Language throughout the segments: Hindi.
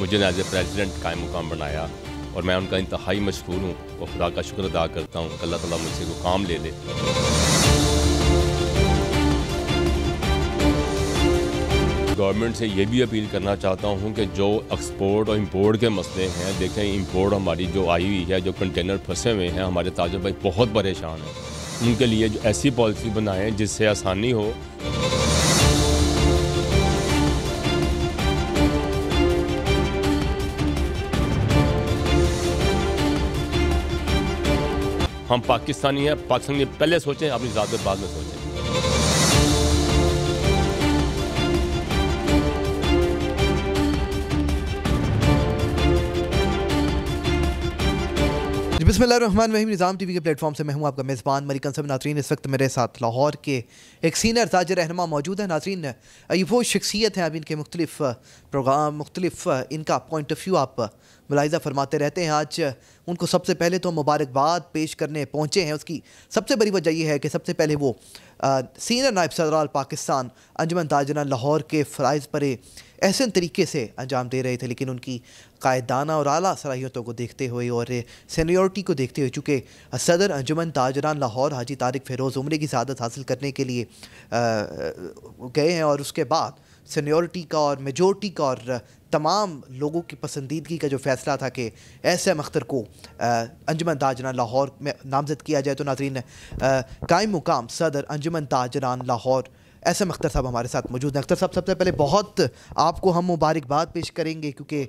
मुझे एज ए प्रेजिडेंट का मुकाम बनाया और मैं उनका इंतहाई मशहूर हूँ और खुदा का शुक्र अदा करता हूँ अल्लाह ताली मुझसे वो काम ले ले गवर्नमेंट से ये भी अपील करना चाहता हूँ कि जो एक्सपोर्ट और इम्पोर्ट के मसले हैं देखें इम्पोर्ट हमारी जो आई हुई है जो कंटेनर फंसे हुए हैं हमारे ताजर भाई बहुत परेशान हैं उनके लिए जो ऐसी पॉलिसी बनाएं जिससे आसानी हो हम पाकिस्तानी हैं पाकिस्तानी पहले सोचें अपनी ज़ात पर बाद में सोचें बिसमान रहीम निज़ाम टी वी के प्लेटफॉर्म से मैं हूँ आपका मेज़बान मलिकन सब नातरीन इस वक्त मेरे साथ लाहौर के एक सीनियर ताज रहनमा मौजूद हैं नातरीन ये वो शख्सियत हैं अब इनके मुख्तलिफ प्रोग्राम मुख्तलिफ इनका पॉइंट ऑफ व्यू आप मुलायजा फरमाते रहते हैं आज उनको सबसे पहले तो मुबारकबाद पेश करने पहुँचे हैं उसकी सबसे बड़ी वजह यह है कि सबसे पहले वो आ, सीनियर नायब सदराल पाकिस्तान अंजमन ताजना लाहौर के फ़रज़ पर एहसन तरीके से अंजाम दे रहे थे लेकिन उनकी कायदाना और अली सलाहियतों को देखते हुए और सीनियोरिटी को देखते हुए चूँकि सदर अंजुमन ताजरान लाहौर हाजी तारिक फ़िरोज़ उम्र की सदत हासिल करने के लिए गए हैं और उसके बाद सीनियोरिटी का और मेजोरिटी का और तमाम लोगों की पसंदीदगी का जो फैसला था कि एस एम अख्तर को अंजमन ताजरान लाहौर में नामजद किया जाए तो नाजरीन कायम मुकाम सदर अंजमन ताजरान लाहौर एस एम अख्तर साहब हमारे साथ मौजूद हैं अख्तर साहब सबसे पहले बहुत आपको हम मुबारकबाद पेश करेंगे क्योंकि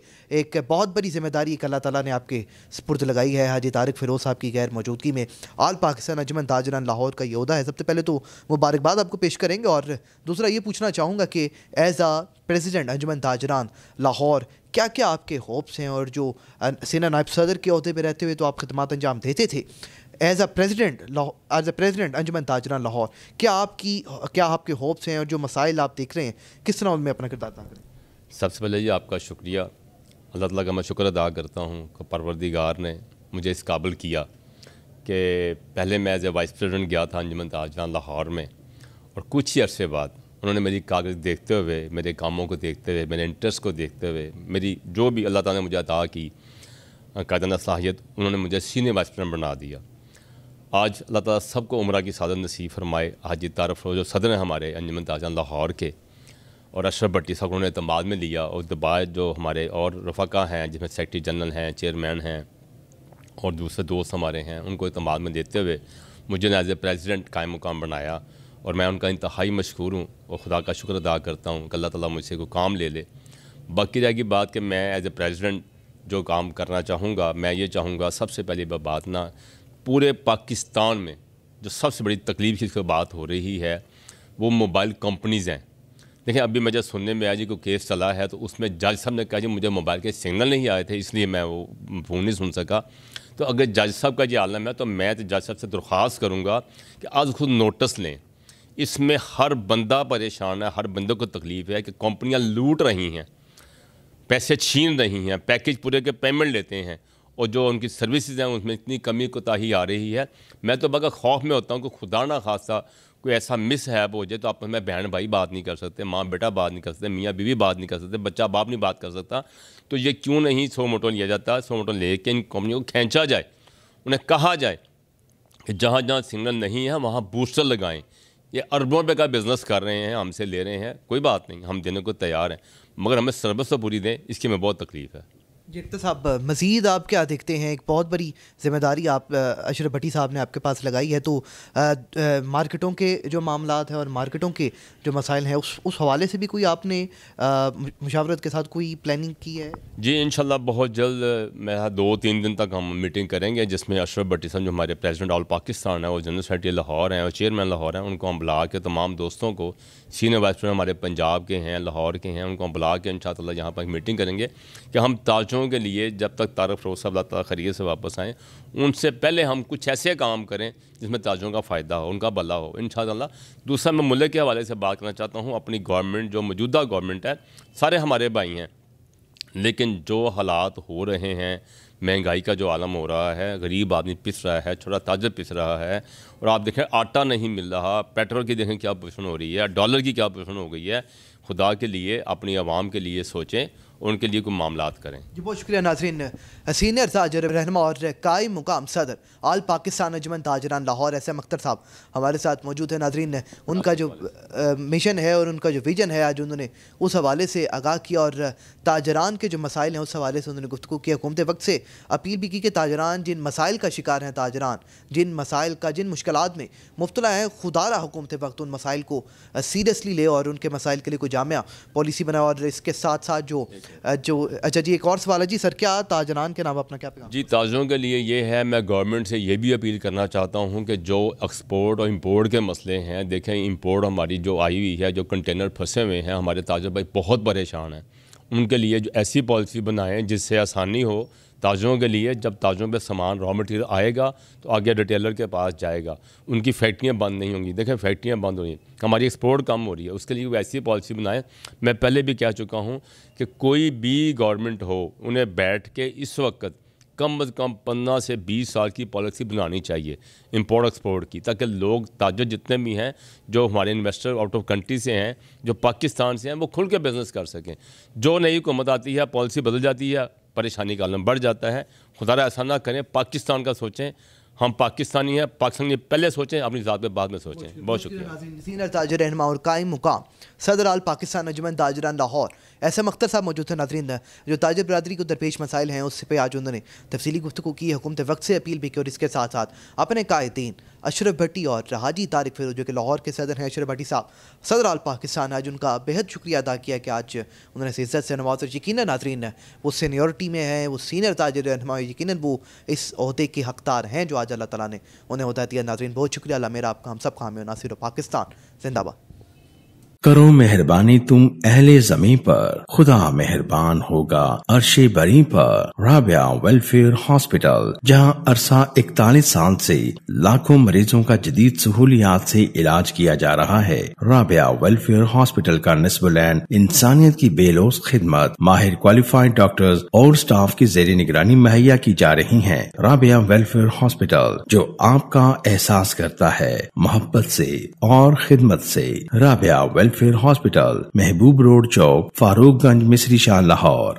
एक बहुत बड़ी जिम्मेदारी एक अल्लाह ताला ने आपके स्पुर्द लगाई है हाजी तारक फिरोज साहब की गैर मौजूदगी में आल पाकिस्तान अजमन ताजरान लाहौर का यहदा है सबसे पहले तो मुबारकबाद आपको पेश करेंगे और दूसरा ये पूछना चाहूँगा कि as a president Anjuman Tajiran Lahore क्या क्या आपके होप्स हैं और जो सेना नायब सदर के अहदे पर रहते हुए तो आप खदमात अंजाम देते थे as a president as a president Anjuman Tajiran Lahore क्या आपकी क्या आपके होप्स हैं और जो मसाइल आप देख रहे हैं किस तरह उनमें अपना किरदार अदा करें सबसे पहले ये आपका शुक्रिया अल्लाह तला का मैं शुक्र अदा करता हूँ परवरदिगार ने मुझे इस काबिल किया कि पहले मैं एज ए वाइस प्रेजिडेंट गया था अंजमन ताजरा लाहौर में और कुछ ही अरसे बाद उन्होंने मेरी कागज देखते हुए मेरे कामों को देखते हुए मेरे इंटरेस्ट को देखते हुए मेरी जो भी अल्लाह ताला ने मुझे अदा की कायदाना सलाहियत उन्होंने मुझे सीनियर वाइस प्रेसिडेंट बना दिया आज अल्लाह ताला सबको उम्र की सादत नसीब फरमाए हाजी तारफ जो सदर हैं हमारे अंजमन ताजान लाहौर के और अशरफ भट्टी साहब उन्होंने इतमाद में लिया और दबाए जो हमारे और रफ़ा हैं जिसमें सेक्रटरी जनरल हैं चेयरमैन हैं और दूसरे दोस्त हमारे हैं उनको इतमाद में देते हुए मुझे एज़ ए प्रेजिडेंट कायम मुकाम बनाया और मैं उनका इंतहाई मशहूर हूँ और ख़ुदा का शुक्र अदा करता हूँ कि अल्लाह ताला मुझसे कोई काम ले ले बाकी रहेगी बात कि मैं एज़ ए प्रेजिडेंट जो काम करना चाहूँगा मैं ये चाहूँगा सबसे पहले बात ना पूरे पाकिस्तान में जो सबसे बड़ी तकलीफ की इसको बात हो रही है वो मोबाइल कंपनीज़ हैं देखिए अभी मैं जब सुनने में आया जी को केस चला है तो उसमें जज साहब ने कहा जी मुझे मोबाइल के सिग्नल नहीं आए थे इसलिए मैं वो फ़ोन नहीं सुन सका तो अगर जज साहब का जी आलम है तो मैं तो जज साहब से दरख्वास्त करूँगा कि आज खुद नोटिस लें इसमें हर बंदा परेशान है हर बंदे को तकलीफ़ है कि कंपनियाँ लूट रही हैं पैसे छीन रही हैं पैकेज पूरे के पेमेंट लेते हैं और जो उनकी सर्विसेज हैं उसमें इतनी कमी कोताही आ रही है मैं तो बगैर खौफ में होता हूँ कि खुदा ना खासा कोई ऐसा मिस है हो जाए तो आप में बहन भाई बात नहीं कर सकते माँ बेटा बात नहीं कर सकते मियाँ बीवी बात नहीं कर सकते बच्चा बाप नहीं बात कर सकता तो ये क्यों नहीं सो मोटो लिया जाता सो मोटो ले के इन कंपनी को खींचा जाए उन्हें कहा जाए कि जहाँ जहाँ सिग्नल नहीं है वहाँ बूस्टर लगाएं ये अरबों रुपये का बिज़नेस कर रहे हैं हमसे ले रहे हैं कोई बात नहीं हम देने को तैयार हैं मगर हमें सर्विस तो पूरी दें इसकी हमें बहुत तकलीफ़ है जिक्ता साहब मज़ीद आप क्या देखते हैं एक बहुत बड़ी जिम्मेदारी आप अशरफ भट्टी साहब ने आपके पास लगाई है तो आ, आ, मार्केटों के जो मामला हैं और मार्केटों के जो मसाइल हैं उस उस हवाले से भी कोई आपने मुशावरत के साथ कोई प्लानिंग की है जी इन बहुत जल्द मेरा दो तीन दिन तक हम मीटिंग करेंगे जिसमें अशरफ भट्टी साहब जो हमारे प्रेजिडेंट ऑल पाकिस्तान है और जनरल सेक्रेटरी लाहौर हैं और चेयरमैन लाहौर हैं उनको हम बुला के तमाम दोस्तों को सीनियर वाइस प्रेसिडेंट हमारे पंजाब के हैं लाहौर के हैं उनको हम बुला के इन शाला यहाँ पर मीटिंग करेंगे कि हम ताजों बच्चों के लिए जब तक तारक फरोज साहब अल्लाह खरीय से वापस आएँ उनसे पहले हम कुछ ऐसे काम करें जिसमें ताजों का फ़ायदा हो उनका भला हो इन दूसरा मैं मुल्क के हवाले से बात करना चाहता हूँ अपनी गवर्नमेंट जो मौजूदा गवर्नमेंट है सारे हमारे भाई हैं लेकिन जो हालात हो रहे हैं महंगाई का जो आलम हो रहा है गरीब आदमी पिस रहा है छोटा ताजर पिस रहा है और आप देखें आटा नहीं मिल रहा पेट्रोल की देखें क्या पोषण हो रही है डॉलर की क्या पोषण हो गई है खुदा के लिए अपनी आवाम के लिए सोचें उनके लिए कोई मामला करें जी बहुत शुक्रिया नाजरीन सीनियर ताजर रहनमा और कई मुकाम सदर all Pakistan Anjuman Tajiran Lahore S M Akhtar sahab हमारे साथ मौजूद हैं नाजरीन उनका जो मिशन है और उनका जो विजन है आज उन्होंने उस हवाले से आगाह किया और ताजरान के जो मसाइल हैं उस हवाले से उन्होंने गुफ्तु की हुकूमत वक्त से अपील भी की कि ताजरान जिन मसाइल का शिकार हैं ताजरान जिन मसाइल का जिन मुश्किल में मुबतला हैं खुदारा हुकूमत वक्त उन मसाइल को सीरियसली ले और उनके मसाइल के लिए कोई जामिया पॉलिसी बनाया और इसके साथ साथ जो जो अच्छा जी एक और सवाल है जी सर क्या ताजरान के नाम अपना क्या जी ताजरों के लिए ये है मैं गवर्नमेंट से ये भी अपील करना चाहता हूँ कि जो एक्सपोर्ट और इम्पोर्ट के मसले हैं देखें इम्पोर्ट हमारी जो आई हुई है जो कंटेनर फंसे हुए हैं हमारे ताजर भाई बहुत परेशान हैं उनके लिए जो ऐसी पॉलिसी बनाएं जिससे आसानी हो ताजों के लिए जब ताजों पे सामान रॉ मटेरियल आएगा तो आगे रिटेलर के पास जाएगा उनकी फैक्ट्रियाँ बंद नहीं होंगी देखें फैक्ट्रियाँ बंद हो रही हैं हमारी एक्सपोर्ट कम हो रही है उसके लिए वो ऐसी पॉलिसी बनाएं मैं पहले भी कह चुका हूँ कि कोई भी गवर्नमेंट हो उन्हें बैठ के इस वक्त कम अज़ कम पंद्रह से बीस साल की पॉलिसी बनानी चाहिए इम्पोर्ट एक्सपोर्ट की ताकि लोग ताजर जितने भी हैं जो हमारे इन्वेस्टर आउट ऑफ कंट्री से हैं जो पाकिस्तान से हैं वो खुल के बिज़नेस कर सकें जो नई हुकूमत आती है पॉलिसी बदल जाती है परेशानी का आलम बढ़ जाता है खुदा ऐसा ना करें पाकिस्तान का सोचें हम पाकिस्तानी हैं पाकिस्तान पहले सोचें अपनी ज़ात में बाद में सोचें बहुत शुक्रिया ताजर रहन और कायम मुकाम सदर आल पाकिस्तान अजमन ताजरान लाहौर ऐसे अख्तर साहब मौजूद थे नाजरीन जो ताजर बरदरी को दरपेश मसाइल हैं उस पर आज उन्होंने तफसली गुफ्तु की हुकूमत वक्त से अपील भी की और इसके साथ साथ अपने कायदीन अशरफ भट्टी और रहाजी तारिक फिरोज जो कि लाहौर के सदर हैं अशरफ भट्टी साहब सदर आल पाकिस्तान आज उनका बेहद शुक्रिया अदा किया कि आज उन्होंने से इज़्ज़त से नवाज और यकीन नाजरीन वो सीनियरिटी में हैं वो सीनियर ताजर रहनमा यकीन वो इस अहदे के हकदार हैं जो आज अल्लाह ताला ने उन्हें अहदा दिया नाजरीन बहुत शुक्रिया मेरा आपका हम सब का नासिर पाकिस्तान जिंदाबाद करो मेहरबानी तुम अहले जमी पर खुदा मेहरबान होगा अरशे बरी पर राबिया वेलफेयर हॉस्पिटल जहां अरसा इकतालीस साल से लाखों मरीजों का जदीद सहूलियात से इलाज किया जा रहा है राबिया वेलफेयर हॉस्पिटल का नस्बलैंड इंसानियत की बेलोस खिदमत माहिर क्वालिफाइड डॉक्टर्स और स्टाफ की जेर निगरानी मुहैया की जा रही है राबिया वेलफेयर हॉस्पिटल जो आपका एहसास करता है मोहब्बत ऐसी और खिदमत ऐसी Rabia welfare welfare hospital Mehboob road चौक फारूकगंज मिश्री शाह लाहौर